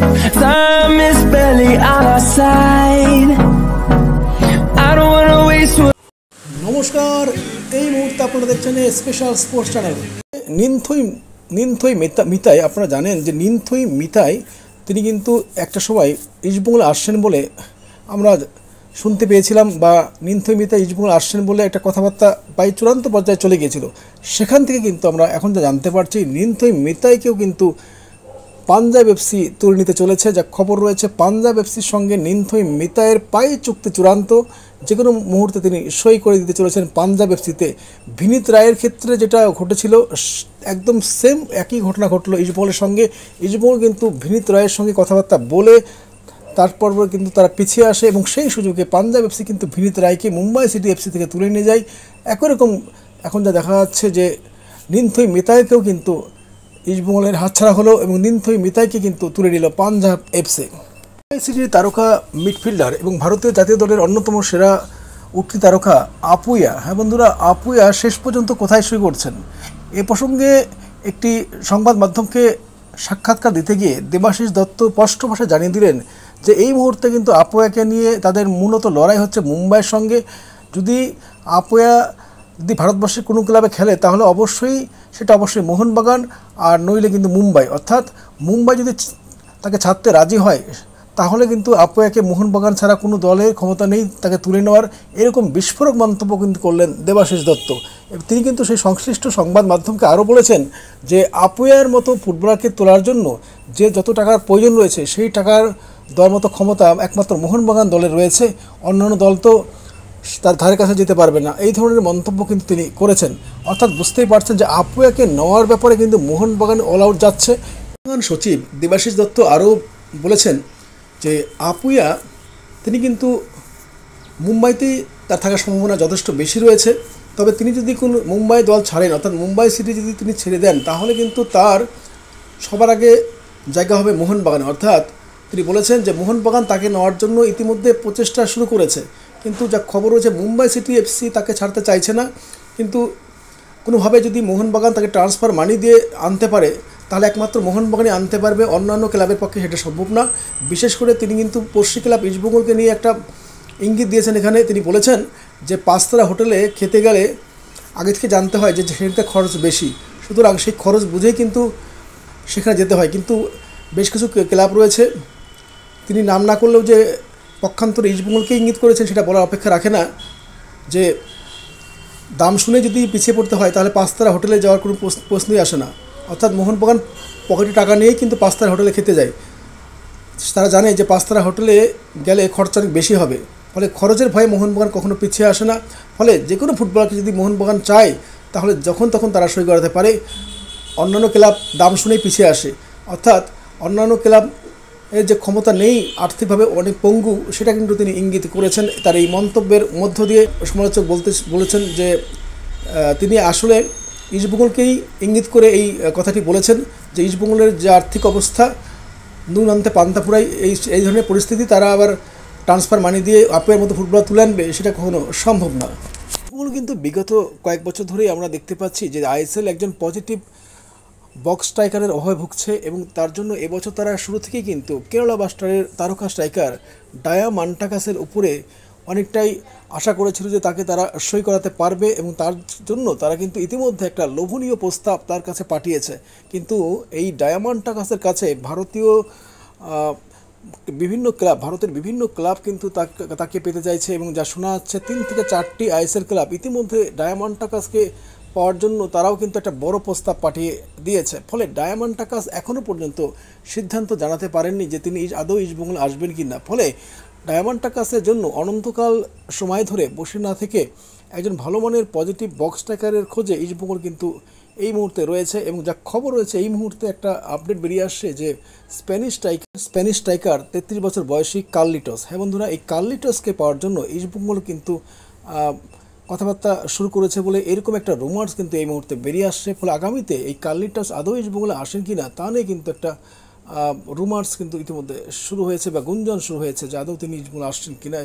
Time is barely on our side I don't wanna waste what নমস্কার এই মুহূর্তে আপনারা দেখছেন special sports channel Ninthoi Ninthoi Mitai আপনারা জানেন যে নিনথই মিতাই তিনি কিন্তু একটা সময় ইস্টবেঙ্গল আসছেন বলে আমরা শুনতে পেয়েছিলাম বা নিন্থই মিতা ইজমুল আসছেন বলে একটা কথাবার্তা প্রায় চূড়ান্ত পর্যায়ে চলে গিয়েছিল সেখান থেকে কিন্তু আমরা এখন যা জানতে পারছি নিন্থই মিতাইকেও কিন্তু পাঞ্জাব এফসি তুলে নিতে চলেছে যা খবর রয়েছে পাঞ্জাব এফসির সঙ্গে নিন্থই মিতায়ের পায়ে চুক্তি চূড়ান্ত যে কোনো মুহূর্তে তিনি সই করে দিতে চলেছেন পাঞ্জাব এফসিতে ভিনীত রায়ের ক্ষেত্রে যেটা ঘটেছিল একদম সেম একই ঘটনা ঘটলো ইজবলের সঙ্গে ইজবল কিন্তু ভিনীত রায়ের সঙ্গে কথাবার্তা বলে তারপর কিন্তু তারা পিছিয়ে আসে এবং সেই সুযোগে পাঞ্জাব এফসি কিন্তু ভিনীত রায়কে মুম্বাই সিটি এফসি থেকে তুলে নিয়ে যায় একই রকম এখন যা দেখা যাচ্ছে যে নিন্থই মিতায়কেও কিন্তু ইসবঙ্গলের হাতছাড়া হলো এবং নিন্থই মিতাইকে কিন্তু তুলে নিল পাঞ্জাব এফসি সিটির তারকা মিডফিল্ডার এবং ভারতীয় জাতীয় দলের অন্যতম সেরা উঠতি তারকা আপুয়া হ্যাঁ বন্ধুরা আপুয়া শেষ পর্যন্ত কোথায় সই করছেন এ প্রসঙ্গে একটি সংবাদ মাধ্যমকে সাক্ষাৎকার দিতে গিয়ে দেবাশিস দত্ত স্পষ্ট ভাষায় জানিয়ে দিলেন যে এই মুহূর্তে কিন্তু আপুয়াকে নিয়ে তাদের মূলত লড়াই হচ্ছে মুম্বাইয়ের সঙ্গে যদি আপুয়া যদি ভারতবর্ষের কোনো ক্লাবে খেলে তাহলে অবশ্যই সেটা অবশ্যই মোহনবাগান আর নইলে কিন্তু মুম্বাই অর্থাৎ মুম্বাই যদি তাকে ছাড়তে রাজি হয় তাহলে কিন্তু আপুয়াকে মোহনবাগান ছাড়া কোনো দলের ক্ষমতা নেই তাকে তুলে নেওয়ার এরকম বিস্ফোরক মন্তব্য কিন্তু করলেন দেবাশিস দত্ত তিনি কিন্তু সেই সংশ্লিষ্ট সংবাদ মাধ্যমকে আরও বলেছেন যে আপুয়ের মতো ফুটবলারকে তোলার জন্য যে যত টাকার প্রয়োজন রয়েছে সেই টাকার দর মতো ক্ষমতা একমাত্র মোহনবাগান দলের রয়েছে অন্যান্য দল তো তার ধারে কাছে যেতে পারবে না এই ধরনের মন্তব্য কিন্তু তিনি করেছেন অর্থাৎ বুঝতেই পারছেন যে আপুয়াকে নেওয়ার ব্যাপারে কিন্তু মোহনবাগান অল আউট যাচ্ছে প্রধান সচিব দেবাশিস দত্ত আরও বলেছেন যে আপুয়া তিনি কিন্তু মুম্বাইতেই তার থাকার সম্ভাবনা যথেষ্ট বেশি রয়েছে তবে তিনি যদি কোনো মুম্বাই দল ছাড়েন অর্থাৎ মুম্বাই সিটি যদি তিনি ছেড়ে দেন তাহলে কিন্তু তার সবার আগে জায়গা হবে মোহনবাগান অর্থাৎ তিনি বলেছেন যে মোহনবাগান তাকে নেওয়ার জন্য ইতিমধ্যে প্রচেষ্টা শুরু করেছে কিন্তু যা খবর রয়েছে মুম্বাই সিটি এফসি তাকে ছাড়তে চাইছে না কিন্তু কোনোভাবে যদি মোহনবাগান তাকে ট্রান্সফার মানি দিয়ে আনতে পারে তাহলে একমাত্র মোহনবাগানই আনতে পারবে অন্যান্য ক্লাবের পক্ষে সেটা সম্ভব না বিশেষ করে তিনি কিন্তু পশ্চিম ক্লাব ইস্টবেঙ্গলকে নিয়ে একটা ইঙ্গিত দিয়েছেন এখানে তিনি বলেছেন যে পাঁচতলা হোটেলে খেতে গেলে আগে থেকে জানতে হয় যে সেখানকার খরচ বেশি সুতরাং সেই খরচ বুঝেই কিন্তু সেখানে যেতে হয় কিন্তু বেশ কিছু ক্লাব রয়েছে তিনি নাম না করলেও যে পক্ষান্তরে ইস্টবেঙ্গলকে ইঙ্গিত করেছেন সেটা বলার অপেক্ষা রাখে না যে দাম শুনে যদি পিছিয়ে পড়তে হয় তাহলে পাঁচতারা হোটেলে যাওয়ার কোনো প্রশ্নই আসে না অর্থাৎ মোহনবাগান পকেটে টাকা নিয়েই কিন্তু পাঁচতারা হোটেলে খেতে যায় তারা জানে যে পাঁচতারা হোটেলে গেলে খরচ অনেক বেশি হবে ফলে খরচের ভয়ে মোহনবাগান কখনো পিছিয়ে আসে না ফলে যে কোনো ফুটবলারকে যদি মোহনবাগান চায় তাহলে যখন তখন তারা সই করাতে পারে অন্যান্য ক্লাব দাম শুনেই পিছিয়ে আসে অর্থাৎ অন্যান্য ক্লাব এর যে ক্ষমতা নেই আর্থিকভাবে অনেক পঙ্গু সেটা কিন্তু তিনি ইঙ্গিত করেছেন তার এই মন্তব্যের মধ্য দিয়ে সমালোচক বলতে বলেছেন যে তিনি আসলে ইজবুগুলকেই ইঙ্গিত করে এই কথাটি বলেছেন যে ইজবুগুলের যে আর্থিক অবস্থা নুন আনতে পান্তা ফুরাই এই এই ধরনের পরিস্থিতি তারা আবার ট্রান্সফার মানি দিয়ে আপের মতো ফুটবল তুলে আনবে সেটা কখনো সম্ভব না কিন্তু বিগত কয়েক বছর ধরেই আমরা দেখতে পাচ্ছি যে আইএসএল একজন পজিটিভ বক্স স্ট্রাইকারের অভাবে ভুগছে এবং তার জন্য এবছর তারা শুরু থেকেই কিন্তু কেরলা বাস্টারের তারকা স্ট্রাইকার ডায়া মান্টাকাসের উপরে অনেকটাই আশা করেছিল যে তাকে তারা সই করাতে পারবে এবং তার জন্য তারা কিন্তু ইতিমধ্যে একটা লোভনীয় প্রস্তাব তার কাছে পাঠিয়েছে কিন্তু এই ডায়ামন্ড কাছে ভারতীয় বিভিন্ন ক্লাব ভারতের বিভিন্ন ক্লাব কিন্তু তাকে পেতে চাইছে এবং যা শোনা যাচ্ছে তিন থেকে চারটি আইএসএল ক্লাব ইতিমধ্যে ডায়ামান্টাকাসকে পাওয়ার জন্য তারাও কিন্তু একটা বড় প্রস্তাব পাঠিয়ে দিয়েছে ফলে ডায়মন্ড টাকাস এখনও পর্যন্ত সিদ্ধান্ত জানাতে পারেননি যে তিনি আদৌ ইস্টবেঙ্গল আসবেন কি না ফলে ডায়মন্ড টাকাসের জন্য অনন্তকাল সময় ধরে বসে না থেকে একজন ভালো মানের পজিটিভ বক্স টাকারের খোঁজে ইস্টবেঙ্গল কিন্তু এই মুহূর্তে রয়েছে এবং যা খবর রয়েছে এই মুহূর্তে একটা আপডেট বেরিয়ে আসছে যে স্প্যানিশ স্ট্রাইকার স্প্যানিশ স্ট্রাইকার তেত্রিশ বছর বয়সী কার্লিটস হ্যাঁ বন্ধুরা এই কার্লিটসকে পাওয়ার জন্য ইজবঙ্গল কিন্তু কথাবার্তা শুরু করেছে বলে এরকম একটা রোমার্স কিন্তু এই মুহূর্তে বেরিয়ে আসছে ফলে আগামীতে এই কার্লিটাস আদৌ আদৌ ইস্টবেঙ্গলে আসেন কি না তা নিয়ে কিন্তু একটা রুমার্স কিন্তু ইতিমধ্যে শুরু হয়েছে বা গুঞ্জন শুরু হয়েছে যে আদৌ তিনি আসছেন কি না